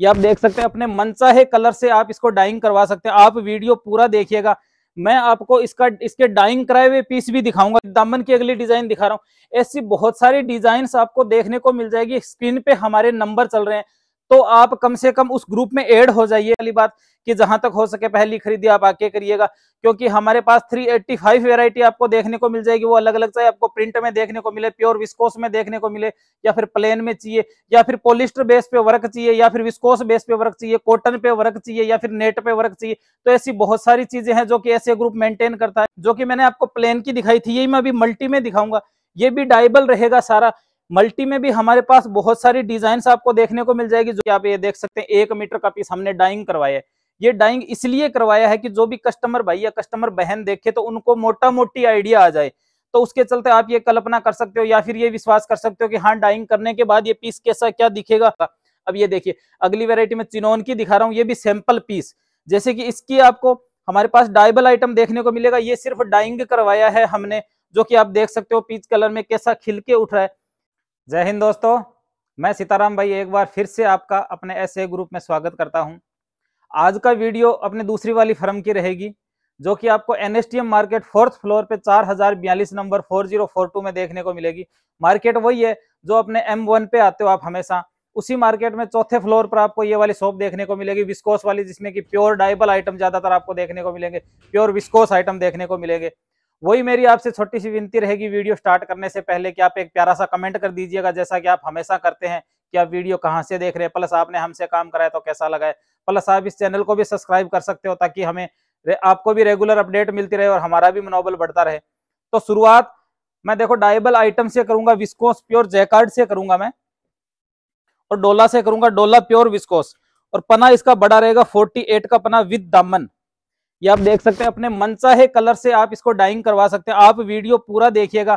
ये आप देख सकते हैं अपने है कलर से आप इसको डाइंग करवा सकते हैं आप वीडियो पूरा देखिएगा मैं आपको इसका इसके डाइंग कराए हुए पीस भी दिखाऊंगा दामन की अगली डिजाइन दिखा रहा हूँ ऐसी बहुत सारी डिजाइन आपको देखने को मिल जाएगी स्क्रीन पे हमारे नंबर चल रहे हैं तो आप कम से कम उस ग्रुप में एड हो जाइए पहली बात कि जहां तक हो सके पहली खरीदी आप आके करिएगा क्योंकि हमारे पास 385 वैरायटी आपको देखने को मिल जाएगी वो अलग अलग चाहे आपको प्रिंट में देखने को मिले प्योर विस्कोस में देखने को मिले या फिर प्लेन में चाहिए या फिर पोलिस्टर बेस पे वर्क चाहिए या फिर विस्कोस बेस पे वर्क चाहिए कॉटन पे वर्क चाहिए या फिर नेट पे वर्क चाहिए तो ऐसी बहुत सारी चीजें हैं जो कि ऐसे ग्रुप मेंटेन करता है जो कि मैंने आपको प्लेन की दिखाई थी यही मैं अभी मल्टी में दिखाऊंगा ये भी डाइबल रहेगा सारा मल्टी में भी हमारे पास बहुत सारी डिजाइन आपको देखने को मिल जाएगी जो कि आप ये देख सकते हैं एक मीटर का पीस हमने डाइंग करवाया है ये डाइंग इसलिए करवाया है कि जो भी कस्टमर भाई या कस्टमर बहन देखे तो उनको मोटा मोटी आइडिया आ जाए तो उसके चलते आप ये कल्पना कर सकते हो या फिर ये विश्वास कर सकते हो कि हाँ डाइंग करने के बाद ये पीस कैसा क्या दिखेगा अब ये देखिए अगली वेरायटी में चिनोन की दिखा रहा हूँ ये भी सैंपल पीस जैसे कि इसकी आपको हमारे पास डाइबल आइटम देखने को मिलेगा ये सिर्फ डाइंग करवाया है हमने जो कि आप देख सकते हो पीच कलर में कैसा खिलके उठ रहा है जय हिंद दोस्तों मैं सीताराम भाई एक बार फिर से आपका अपने ऐसे ग्रुप में स्वागत करता हूं आज का वीडियो अपने दूसरी वाली फर्म की रहेगी जो कि आपको एन मार्केट फोर्थ फ्लोर पे चार हजार बयालीस number four zero four two में देखने को मिलेगी मार्केट वही है जो अपने एम वन पे आते हो आप हमेशा उसी मार्केट में चौथे फ्लोर पर आपको ये वाली शॉप देखने को मिलेगी विस्कोस वाली जिसमें कि प्योर डाइबल आइटम ज़्यादातर आपको देखने को मिलेंगे प्योर विस्कोस आइटम देखने को मिलेंगे वही मेरी आपसे छोटी सी विनती रहेगी वीडियो स्टार्ट करने से पहले कि आप एक प्यारा सा कमेंट कर दीजिएगा जैसा कि आप हमेशा करते हैं कि आप वीडियो कहाँ से देख रहे हैं प्लस आपने हमसे काम कराया तो कैसा लगा है प्लस आप इस चैनल को भी सब्सक्राइब कर सकते हो ताकि हमें आपको भी रेगुलर अपडेट मिलती रहे और हमारा भी मनोबल बढ़ता रहे तो शुरुआत मैं देखो डाइबल आइटम से करूंगा विस्कोस प्योर जैकार्ड से करूंगा मैं और डोला से करूंगा डोला प्योर विस्कोस और पना इसका बड़ा रहेगा 48 का पना विद दामन ये आप देख सकते हैं अपने मनचाहे कलर से आप इसको डाइंग करवा सकते हैं आप वीडियो पूरा देखिएगा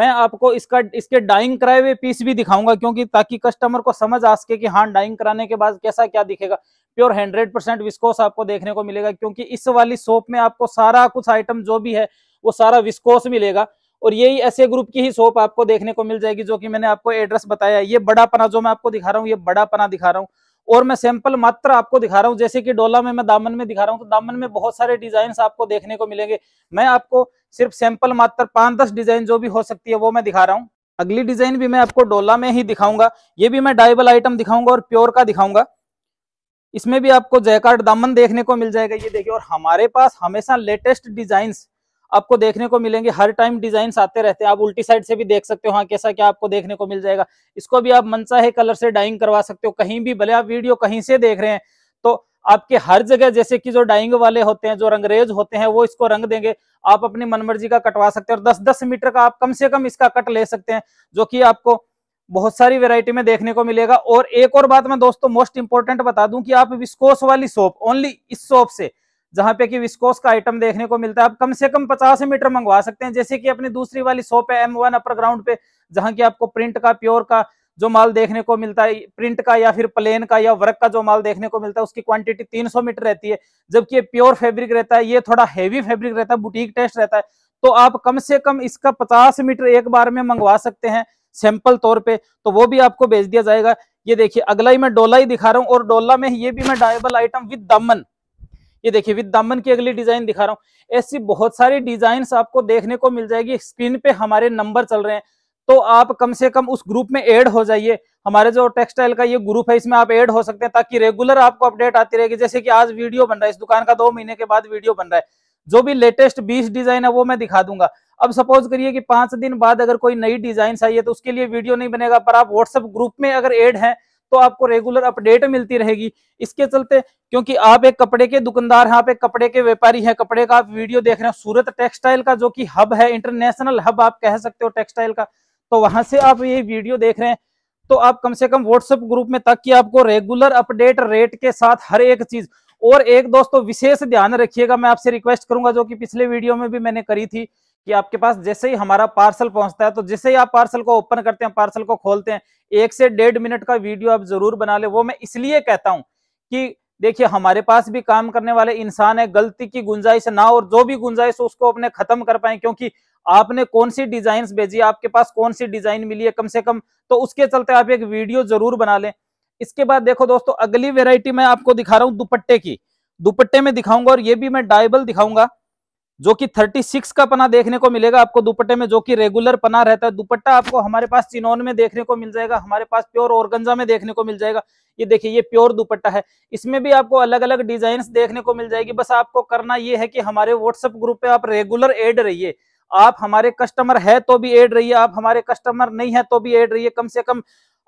मैं आपको इसका इसके डाइंग कराए हुए पीस भी दिखाऊंगा क्योंकि ताकि कस्टमर को समझ आ सके कि हाँ डाइंग कराने के बाद कैसा क्या दिखेगा प्योर हंड्रेड परसेंट विस्कोस आपको देखने को मिलेगा क्योंकि इस वाली शॉप में आपको सारा कुछ आइटम जो भी है वो सारा विस्कोस मिलेगा और यही ऐसे ग्रुप की ही शॉप आपको देखने को मिल जाएगी जो कि मैंने आपको एड्रेस बताया ये बड़ा पना जो मैं आपको दिखा रहा हूँ ये बड़ा पना दिखा रहा हूँ और मैं सैंपल मात्र आपको दिखा रहा हूँ जैसे कि डोला में मैं दामन में दिखा रहा हूँ तो दामन में बहुत सारे डिजाइन आपको देखने को मिलेंगे मैं आपको सिर्फ सैंपल मात्र पांच दस डिजाइन जो भी हो सकती है वो मैं दिखा रहा हूँ अगली डिजाइन भी मैं आपको डोला में ही दिखाऊंगा ये भी मैं डाइबल आइटम दिखाऊंगा और प्योर का दिखाऊंगा इसमें भी आपको जयकार्ड दामन देखने को मिल जाएगा ये देखिए और हमारे पास हमेशा लेटेस्ट डिजाइन आपको देखने को मिलेंगे हर टाइम डिजाइन आते रहते हैं आप उल्टी साइड से भी देख सकते हो हाँ कैसा क्या आपको देखने को मिल जाएगा इसको भी आप है कलर से डाइंग करवा सकते हो कहीं भी भले आप वीडियो कहीं से देख रहे हैं तो आपके हर जगह जैसे कि जो डाइंग वाले होते हैं जो रंगरेज होते हैं वो इसको रंग देंगे आप अपनी मनमर्जी का कटवा सकते हैं और 10-10 मीटर का आप कम से कम इसका कट ले सकते हैं जो कि आपको बहुत सारी वेरायटी में देखने को मिलेगा और एक और बात मैं दोस्तों मोस्ट इंपॉर्टेंट बता दूं कि आप विस्कोस वाली सोप ओनली इस सोप से जहां पे कि विस्कोस का आइटम देखने को मिलता है आप कम से कम पचास मीटर मंगवा सकते हैं जैसे कि अपनी दूसरी वाली शॉप है एम वन अपर ग्राउंड पे जहां की आपको प्रिंट का प्योर का जो माल देखने को मिलता है प्रिंट का या फिर प्लेन का या वर्क का जो माल देखने को मिलता है उसकी क्वांटिटी 300 मीटर रहती है जबकि ये प्योर फैब्रिक रहता है ये थोड़ा हैवी फैब्रिक रहता है बुटीक टेस्ट रहता है तो आप कम से कम इसका 50 मीटर एक बार में मंगवा सकते हैं सैंपल तौर पे तो वो भी आपको भेज दिया जाएगा ये देखिए अगला ही मैं डोला ही दिखा रहा हूँ और डोला में ये भी मैं डायबल आइटम विद दमन ये देखिए विद दामन की अगली डिजाइन दिखा रहा हूँ ऐसी बहुत सारी डिजाइन आपको देखने को मिल जाएगी स्क्रीन पे हमारे नंबर चल रहे हैं तो आप कम से कम उस ग्रुप में ऐड हो जाइए हमारे जो टेक्सटाइल का ये ग्रुप है इसमें आप ऐड हो सकते हैं ताकि रेगुलर आपको अपडेट आती रहेगी जैसे कि आज वीडियो बन रहा है इस दुकान का दो महीने के बाद वीडियो बन रहा है जो भी लेटेस्ट बीस डिजाइन है वो मैं दिखा दूंगा अब सपोज करिए कि पांच दिन बाद अगर कोई नई डिजाइन आई है तो उसके लिए वीडियो नहीं बनेगा पर आप व्हाट्सएप ग्रुप में अगर एड है तो आपको रेगुलर अपडेट मिलती रहेगी इसके चलते क्योंकि आप एक कपड़े के दुकानदार हैं आप एक कपड़े के व्यापारी हैं कपड़े का आप वीडियो देख रहे हैं सूरत टेक्सटाइल का जो कि हब है इंटरनेशनल हब आप कह सकते हो टेक्सटाइल का तो वहां से आप ये वीडियो देख रहे हैं तो आप कम से कम व्हाट्सएप ग्रुप में तक ताकि आपको रेगुलर अपडेट रेट के साथ हर एक चीज और एक दोस्तों विशेष ध्यान रखिएगा मैं आपसे रिक्वेस्ट करूंगा जो कि पिछले वीडियो में भी मैंने करी थी कि आपके पास जैसे ही हमारा पार्सल पहुंचता है तो जैसे ही आप पार्सल को ओपन करते हैं पार्सल को खोलते हैं एक से डेढ़ मिनट का वीडियो आप जरूर बना ले वो मैं इसलिए कहता हूं कि देखिए हमारे पास भी काम करने वाले इंसान है गलती की गुंजाइश ना और जो भी गुंजाइश उसको अपने खत्म कर पाए क्योंकि आपने कौन सी डिजाइन भेजी आपके पास कौन सी डिजाइन मिली है कम से कम तो उसके चलते आप एक वीडियो जरूर बना लें इसके बाद देखो दोस्तों अगली वेरायटी मैं आपको दिखा रहा हूँ दुपट्टे की दुपट्टे में दिखाऊंगा और ये भी मैं डायबल दिखाऊंगा जो कि 36 का पना देखने को मिलेगा आपको दुपट्टे में जो कि रेगुलर पना रहता है दुपट्टा आपको हमारे पास चिनोन में देखने को मिल जाएगा हमारे पास प्योर औरगंजा में देखने को मिल जाएगा ये देखिए ये प्योर दुपट्टा है इसमें भी आपको अलग अलग डिजाइन देखने को मिल जाएगी बस आपको करना ये है कि हमारे व्हाट्सएप ग्रुप पे आप रेगुलर एड रहिए आप हमारे कस्टमर है तो भी एड रहिए आप हमारे कस्टमर नहीं है तो भी एड रहिए कम से कम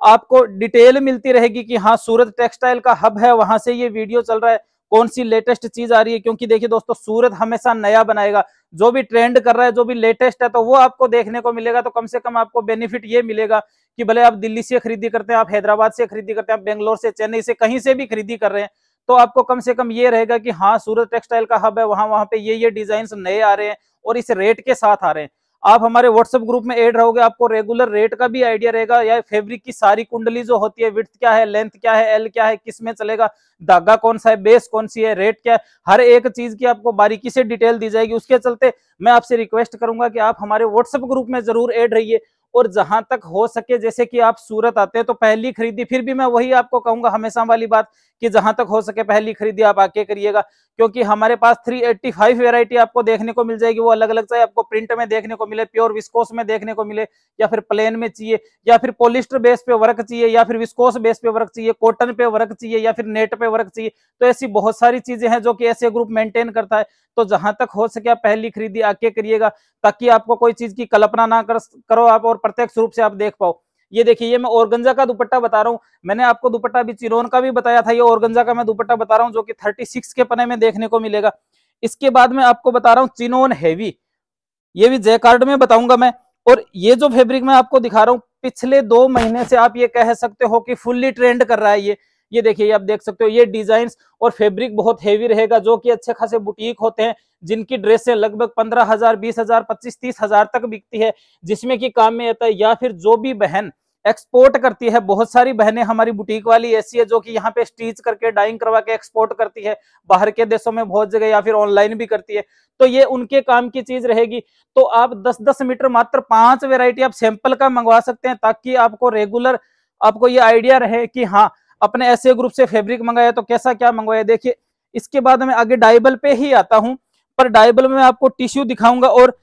आपको डिटेल मिलती रहेगी कि हाँ सूरत टेक्सटाइल का हब है वहां से ये वीडियो चल रहा है कौन सी लेटेस्ट चीज आ रही है क्योंकि देखिए दोस्तों सूरत हमेशा नया बनाएगा जो भी ट्रेंड कर रहा है जो भी लेटेस्ट है तो वो आपको देखने को मिलेगा तो कम से कम आपको बेनिफिट ये मिलेगा कि भले आप दिल्ली से खरीदी करते हैं आप हैदराबाद से खरीदी करते हैं आप बेंगलोर से चेन्नई से कहीं से भी खरीदी कर रहे हैं तो आपको कम से कम ये रहेगा कि हाँ सूरत टेक्सटाइल का हब है वहां वहां पे ये ये डिजाइन नए आ रहे हैं और इस रेट के साथ आ रहे हैं आप हमारे व्हाट्सएप ग्रुप में ऐड रहोगे आपको रेगुलर रेट का भी आइडिया रहेगा या फैब्रिक की सारी कुंडली जो होती है विथ क्या है लेंथ क्या है एल क्या है किस में चलेगा धागा कौन सा है बेस कौन सी है रेट क्या है हर एक चीज की आपको बारीकी से डिटेल दी जाएगी उसके चलते मैं आपसे रिक्वेस्ट करूंगा कि आप हमारे व्हाट्सएप ग्रुप में जरूर ऐड रहिए और जहां तक हो सके जैसे कि आप सूरत आते हैं तो पहली खरीदी फिर भी मैं वही आपको कहूंगा हमेशा वाली बात कि जहां तक हो सके पहली खरीदी आप आके करिएगा क्योंकि हमारे पास 385 वेराइटी आपको देखने को मिल जाएगी वो अलग अलग चाहे आपको प्रिंट में देखने को मिले प्योर विस्कोस में देखने को मिले या फिर प्लेन में चाहिए या फिर पोलिस्टर बेस पे वर्क चाहिए या फिर विस्कोस बेस पे वर्क चाहिए कॉटन पे वर्क चाहिए या फिर नेट पे वर्क चाहिए तो ऐसी बहुत सारी चीजें हैं जो कि ऐसे ग्रुप मेंटेन करता है तो जहां तक हो सके आप पहली खरीदी आके करिएगा ताकि आपको कोई चीज की कल्पना ना करो आप और प्रत्यक्ष रूप से आप देख पाओ ये देखिए ये मैं ओरगंजा का दुपट्टा बता रहा हूँ मैंने आपको दुपट्टा भी चिरोन का भी बताया था ये ओरगंजा का मैं दुपट्टा बता रहा हूँ जो कि 36 के पने में देखने को मिलेगा इसके बाद मैं आपको बता रहा हूँ चिनोन हैवी ये भी जयकार्ड में बताऊंगा मैं और ये जो फेब्रिक मैं आपको दिखा रहा हूँ पिछले दो महीने से आप ये कह सकते हो कि फुल्ली ट्रेंड कर रहा है ये ये देखिए आप देख सकते हो ये डिजाइन और फेब्रिक बहुत हेवी रहेगा जो कि अच्छे खासे बुटीक होते हैं जिनकी ड्रेसें लगभग पंद्रह हजार बीस हजार पच्चीस तीस हजार तक बिकती है जिसमें कि काम में आता है या फिर जो भी बहन एक्सपोर्ट करती है बहुत सारी बहनें हमारी बुटीक वाली ऐसी है जो कि यहाँ पे स्टीच करके डाइंग करवा के एक्सपोर्ट करती है बाहर के देशों में बहुत जगह या फिर ऑनलाइन भी करती है तो ये उनके काम की चीज रहेगी तो आप 10-10 मीटर मात्र पांच वेराइटी आप सैंपल का मंगवा सकते हैं ताकि आपको रेगुलर आपको ये आइडिया रहे कि हाँ अपने ऐसे ग्रुप से फैब्रिक मंगाया तो कैसा क्या मंगवाया देखिए इसके बाद मैं आगे डाइबल पे ही आता हूँ पर डाइबल में आपको टिश्यू दिखाऊंगा और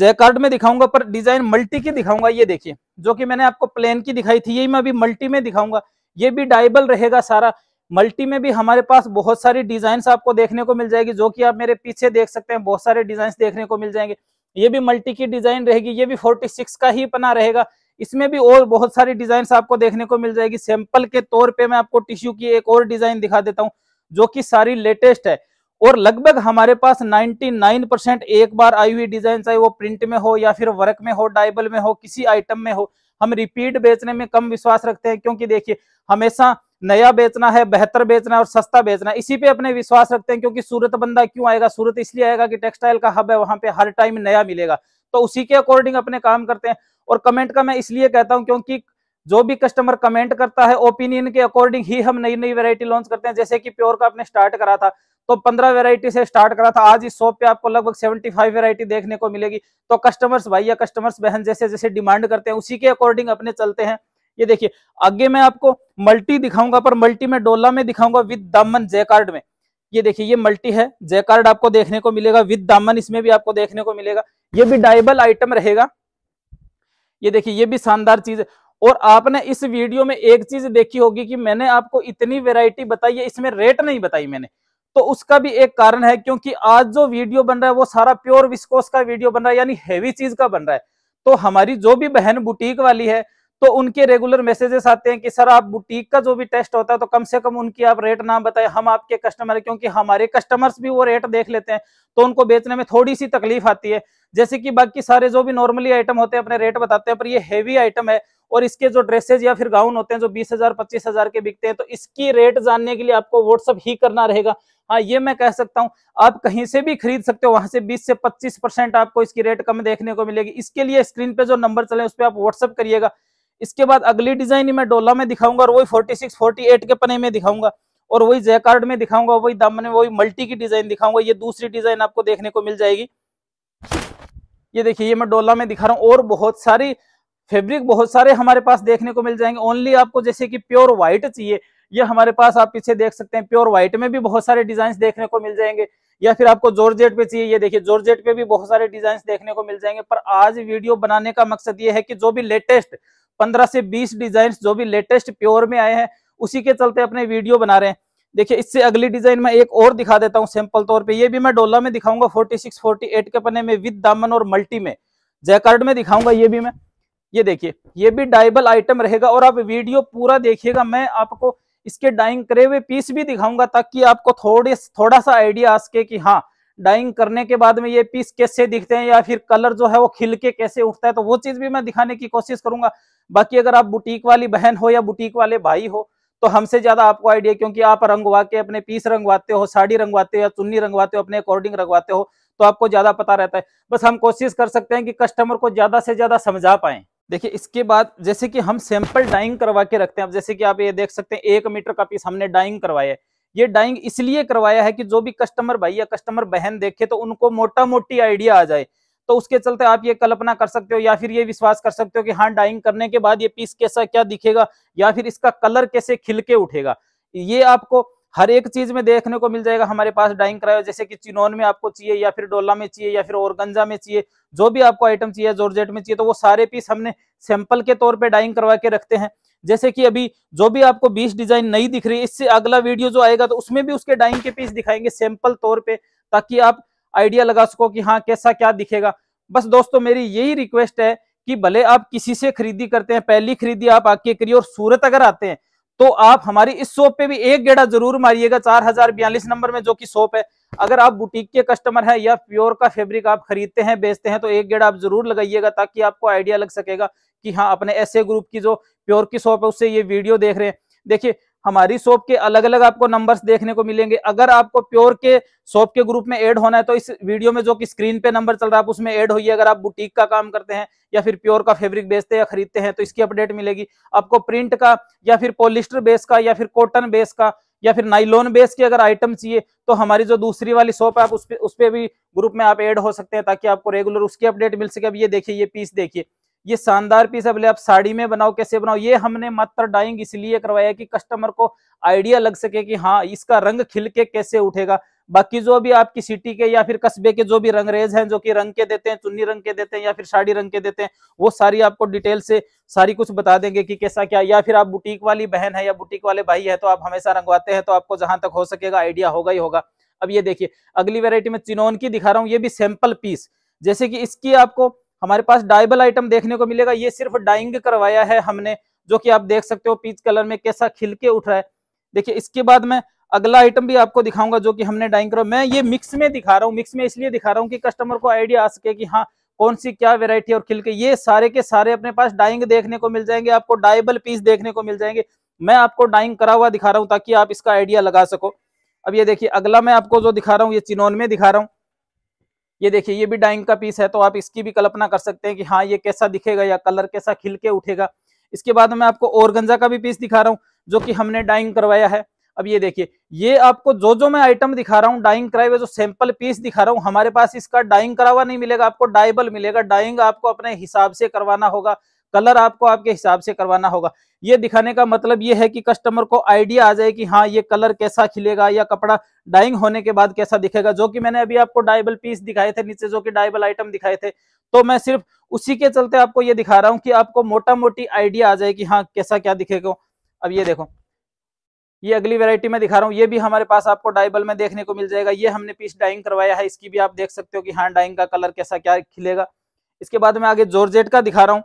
जैकार्ड में दिखाऊंगा पर डिजाइन मल्टी की दिखाऊंगा ये देखिए जो कि मैंने आपको प्लेन की दिखाई थी यही मैं अभी मल्टी में दिखाऊंगा ये भी डाइबल रहेगा सारा मल्टी में भी हमारे पास बहुत सारी डिजाइन आपको देखने को मिल जाएगी जो कि आप मेरे पीछे देख सकते हैं बहुत सारे डिजाइन देखने को मिल जाएंगे ये भी मल्टी की डिजाइन रहेगी ये भी 46 का ही पना रहेगा इसमें भी और बहुत सारी डिजाइन आपको देखने को मिल जाएगी सैंपल के तौर पर मैं आपको टिश्यू की एक और डिजाइन दिखा देता हूँ जो की सारी लेटेस्ट है और लगभग हमारे पास 99 परसेंट एक बार आई हुई डिजाइन चाहे वो प्रिंट में हो या फिर वर्क में हो डाइबल में हो किसी आइटम में हो हम रिपीट बेचने में कम विश्वास रखते हैं क्योंकि देखिए हमेशा नया बेचना है बेहतर बेचना है और सस्ता बेचना है इसी पे अपने विश्वास रखते हैं क्योंकि सूरत बंदा क्यों आएगा सूरत इसलिए आएगा कि टेक्सटाइल का हब है वहां पर हर टाइम नया मिलेगा तो उसी के अकॉर्डिंग अपने काम करते हैं और कमेंट का मैं इसलिए कहता हूं क्योंकि जो भी कस्टमर कमेंट करता है ओपिनियन के अकॉर्डिंग ही हम नई नई वेरायटी लॉन्च करते हैं जैसे कि प्योर का आपने स्टार्ट करा था तो पंद्रह वेरायटी से स्टार्ट करा था आज इस शॉप पे आपको लगभग सेवेंटी फाइव वेरायटी देखने को मिलेगी तो कस्टमर्स भाई या कस्टमर्स बहन जैसे जैसे डिमांड करते हैं उसी के अकॉर्डिंग अपने चलते हैं ये देखिए आगे मैं आपको मल्टी दिखाऊंगा पर मल्टी में डोला में दिखाऊंगा विद दामन जे कार्ड में ये देखिए ये मल्टी है जे कार्ड आपको देखने को मिलेगा विद दामन इसमें भी आपको देखने को मिलेगा ये भी डाइबल आइटम रहेगा ये देखिए ये भी शानदार चीज है और आपने इस वीडियो में एक चीज देखी होगी कि मैंने आपको इतनी वेराइटी बताई है इसमें रेट नहीं बताई मैंने तो उसका भी एक कारण है क्योंकि आज जो वीडियो बन रहा है वो सारा प्योर विस्कोस का वीडियो बन रहा है यानी हैवी चीज का बन रहा है तो हमारी जो भी बहन बुटीक वाली है तो उनके रेगुलर मैसेजेस आते हैं कि सर आप बुटीक का जो भी टेस्ट होता है तो कम से कम उनकी आप रेट ना बताएं हम आपके कस्टमर क्योंकि हमारे कस्टमर्स भी वो रेट देख लेते हैं तो उनको बेचने में थोड़ी सी तकलीफ आती है जैसे कि बाकी सारे जो भी नॉर्मली आइटम होते हैं अपने रेट बताते हैं पर ये हैवी आइटम है और इसके जो ड्रेसेज या फिर गाउन होते हैं जो बीस हजार पच्चीस हजार के बिकते हैं तो इसकी रेट जानने के लिए आपको व्हाट्सअप ही करना रहेगा हाँ ये मैं कह सकता हूँ आप कहीं से भी खरीद सकते हो वहां से 20 से 25 परसेंट आपको इसकी रेट कम देखने को मिलेगी इसके लिए स्क्रीन पे जो नंबर चले उस पर आप व्हाट्सअप करिएगा इसके बाद अगली डिजाइन मैं डोला में दिखाऊंगा और वही फोर्टी सिक्स फोर्टी एट के पने में दिखाऊंगा और वही जैकार्ड में दिखाऊंगा वही दामन में वही मल्टी की डिजाइन दिखाऊंगा ये दूसरी डिजाइन आपको देखने को मिल जाएगी ये देखिए ये मैं डोला में दिखा रहा हूँ और बहुत सारी फेब्रिक बहुत सारे हमारे पास देखने को मिल जाएंगे ओनली आपको जैसे कि प्योर व्हाइट चाहिए ये हमारे पास आप पीछे देख सकते हैं प्योर व्हाइट में भी बहुत सारे डिजाइन देखने को मिल जाएंगे या फिर आपको जोरजेट पे चाहिए ये देखिए जोरजेट पे भी बहुत सारे डिजाइन देखने को मिल जाएंगे पर आज वीडियो बनाने का मकसद ये है कि जो भी लेटेस्ट पंद्रह से बीस डिजाइन जो भी लेटेस्ट प्योर में आए हैं उसी के चलते अपने वीडियो बना रहे हैं देखिए इससे अगली डिजाइन में एक और दिखा देता हूँ सिंपल तौर पे ये भी मैं डोला में दिखाऊंगा 46, 48 के पने में विद दामन और मल्टी में जयकार्ड में दिखाऊंगा ये भी मैं ये देखिए ये भी डाइबल आइटम रहेगा और आप वीडियो पूरा देखिएगा मैं आपको इसके डाइंग करे हुए पीस भी दिखाऊंगा ताकि आपको थोड़े थोड़ा सा आइडिया आ सके कि हाँ डाइंग करने के बाद में ये पीस कैसे दिखते हैं या फिर कलर जो है वो खिल के कैसे उठता है तो वो चीज भी मैं दिखाने की कोशिश करूंगा बाकी अगर आप बुटीक वाली बहन हो या बुटीक वाले भाई हो तो हमसे ज्यादा आपको आइडिया क्योंकि आप रंगवा के अपने पीस रंगवाते हो साड़ी रंगवाते हो या चुन्नी रंगवाते हो अपने अकॉर्डिंग रंगवाते हो तो आपको ज्यादा पता रहता है बस हम कोशिश कर सकते हैं कि कस्टमर को ज्यादा से ज्यादा समझा पाए देखिए इसके बाद जैसे कि हम सैंपल डाइंग करवा के रखते हैं अब जैसे कि आप ये देख सकते हैं एक मीटर का पीस हमने डाइंग करवाया है ये डाइंग इसलिए करवाया है कि जो भी कस्टमर भाई या कस्टमर बहन देखे तो उनको मोटा मोटी आइडिया आ जाए तो उसके चलते आप ये कल्पना कर सकते हो या फिर ये विश्वास कर सकते हो कि हाँ डाइंग करने के बाद ये पीस कैसा क्या दिखेगा या फिर इसका कलर कैसे खिलके उठेगा ये आपको हर एक चीज में देखने को मिल जाएगा हमारे पास डाइंग क्रायो जैसे कि चिनोन में आपको चाहिए या फिर डोला में चाहिए या फिर ओरगंजा में चाहिए जो भी आपको आइटम चाहिए जोरजेट में चाहिए तो वो सारे पीस हमने सैंपल के तौर पर डाइंग करवा के रखते हैं जैसे कि अभी जो भी आपको 20 डिजाइन नहीं दिख रही है इससे अगला वीडियो जो आएगा तो उसमें भी उसके डाइंग के पीस दिखाएंगे सैंपल तौर पे ताकि आप आइडिया लगा सको कि हाँ कैसा क्या दिखेगा बस दोस्तों मेरी यही रिक्वेस्ट है कि भले आप किसी से खरीदी करते हैं पहली खरीदी आप आके करिए और सूरत अगर आते हैं तो आप हमारी इस शॉप पे भी एक गेड़ा जरूर मारिएगा चार हजार बयालीस नंबर में जो कि शॉप है अगर आप बुटीक के कस्टमर हैं या प्योर का फैब्रिक आप खरीदते हैं बेचते हैं तो एक गेड़ा आप जरूर लगाइएगा ताकि आपको आइडिया लग सकेगा कि हाँ अपने ऐसे ग्रुप की जो प्योर की शॉप है उससे ये वीडियो देख रहे हैं देखिए हमारी सोप के अलग अलग आपको नंबर्स देखने को मिलेंगे अगर आपको प्योर के सोप के ग्रुप में ऐड होना है तो इस वीडियो में जो कि स्क्रीन पे नंबर चल रहा है आप उसमें ऐड होइए अगर आप बुटीक का काम करते हैं या फिर प्योर का फैब्रिक बेचते हैं या खरीदते हैं तो इसकी अपडेट मिलेगी आपको प्रिंट का या फिर पोलिस्टर बेस का या फिर कॉटन बेस का या फिर नाइलोन बेस की अगर आइटम चाहिए तो हमारी जो दूसरी वाली शॉप है आप उस पर उस पर भी ग्रुप में आप ऐड हो सकते हैं ताकि आपको रेगुलर उसकी अपडेट मिल सके अब ये देखिए ये पीस देखिए ये शानदार पीस है बोले आप साड़ी में बनाओ कैसे बनाओ ये हमने मात्र डाइंग इसलिए करवाया कि कस्टमर को आइडिया लग सके कि हाँ इसका रंग खिल के कैसे उठेगा बाकी जो भी आपकी सिटी के या फिर कस्बे के जो भी रंगरेज हैं जो कि रंग के देते हैं चुन्नी रंग के देते हैं या फिर साड़ी रंग के देते हैं वो सारी आपको डिटेल से सारी कुछ बता देंगे कि कैसा क्या या फिर आप बुटीक वाली बहन है या बुटीक वाले भाई है तो आप हमेशा रंगवाते हैं तो आपको जहां तक हो सकेगा आइडिया होगा ही होगा अब ये देखिए अगली वेरायटी में चिनोन की दिखा रहा हूँ ये भी सैंपल पीस जैसे कि इसकी आपको हमारे पास डाइबल आइटम देखने को मिलेगा ये सिर्फ डाइंग करवाया है हमने जो कि आप देख सकते हो पीच कलर में कैसा खिलके उठ रहा है देखिए इसके बाद में अगला आइटम भी आपको दिखाऊंगा जो कि हमने डाइंग करो मैं ये मिक्स में दिखा रहा हूँ मिक्स में इसलिए दिखा रहा हूँ कि कस्टमर को आइडिया आ सके कि हाँ कौन सी क्या वेरायटी और खिलके ये सारे के सारे अपने पास डाइंग देखने को मिल जाएंगे आपको डाइबल पीस देखने को मिल जाएंगे मैं आपको डाइंग करा हुआ दिखा रहा हूँ ताकि आप इसका आइडिया लगा सको अब ये देखिए अगला मैं आपको जो दिखा रहा हूँ ये चिनोन में दिखा रहा हूँ ये देखिए ये भी डाइंग का पीस है तो आप इसकी भी कल्पना कर सकते हैं कि हाँ ये कैसा दिखेगा या कलर कैसा खिल के उठेगा इसके बाद मैं आपको ओरगंजा का भी पीस दिखा रहा हूँ जो कि हमने डाइंग करवाया है अब ये देखिए ये आपको जो जो मैं आइटम दिखा रहा हूँ डाइंग कराए हुए जो सैंपल पीस दिखा रहा हूँ हमारे पास इसका डाइंग करा हुआ नहीं मिलेगा आपको डाइबल मिलेगा डाइंग आपको अपने हिसाब से करवाना होगा कलर आपको आपके हिसाब से करवाना होगा ये दिखाने का मतलब ये है कि कस्टमर को आइडिया आ जाए कि हाँ ये कलर कैसा खिलेगा या कपड़ा डाइंग होने के बाद कैसा दिखेगा जो कि मैंने अभी आपको डाइबल पीस दिखाए थे नीचे जो कि डाइबल आइटम दिखाए थे तो मैं सिर्फ उसी के चलते आपको ये दिखा रहा हूँ कि आपको मोटा मोटी आइडिया आ जाए कि हाँ कैसा क्या दिखेगा अब ये देखो ये अगली वेरायटी में दिखा रहा हूँ ये भी हमारे पास आपको डाइबल में देखने को मिल जाएगा ये हमने पीस डाइंग करवाया है इसकी भी आप देख सकते हो कि हाँ डाइंग का कलर कैसा क्या खिलेगा इसके बाद में आगे जॉर्जेट का दिखा रहा हूँ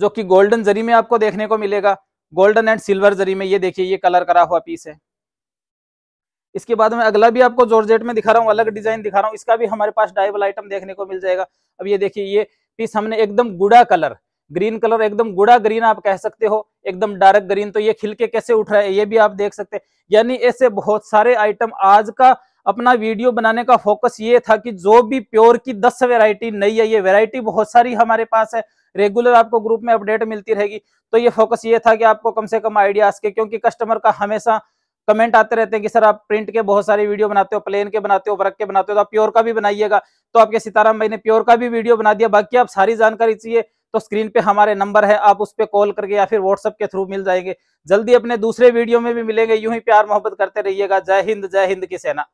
जो कि गोल्डन जरी में आपको देखने को मिलेगा गोल्डन एंड सिल्वर जरी में ये देखिए ये कलर करा हुआ पीस है इसके बाद में अगला भी आपको जॉर्जेट में दिखा रहा हूँ अलग डिजाइन दिखा रहा हूँ इसका भी हमारे पास डाइबल आइटम देखने को मिल जाएगा अब ये देखिए ये पीस हमने एकदम गुड़ा कलर ग्रीन कलर एकदम गुड़ा ग्रीन आप कह सकते हो एकदम डार्क ग्रीन तो ये खिलके कैसे उठ रहा है ये भी आप देख सकते हैं यानी ऐसे बहुत सारे आइटम आज का अपना वीडियो बनाने का फोकस ये था कि जो भी प्योर की दस वेरायटी नई है ये वेरायटी बहुत सारी हमारे पास है रेगुलर आपको ग्रुप में अपडेट मिलती रहेगी तो ये फोकस ये था कि आपको कम से कम आइडिया के क्योंकि कस्टमर का हमेशा कमेंट आते रहते हैं कि सर आप प्रिंट के बहुत सारे वीडियो बनाते हो प्लेन के बनाते हो वर्क के बनाते हो तो आप प्योर का भी बनाइएगा तो आपके सीताराम भाई ने प्योर का भी वीडियो बना दिया बाकी आप सारी जानकारी चाहिए तो स्क्रीन पे हमारे नंबर है आप उस पर कॉल करके या फिर व्हाट्सअप के थ्रू मिल जाएंगे जल्दी अपने दूसरे वीडियो में भी मिलेंगे यूं ही प्यार मोहब्बत करते रहिएगा जय हिंद जय हिंद की सेना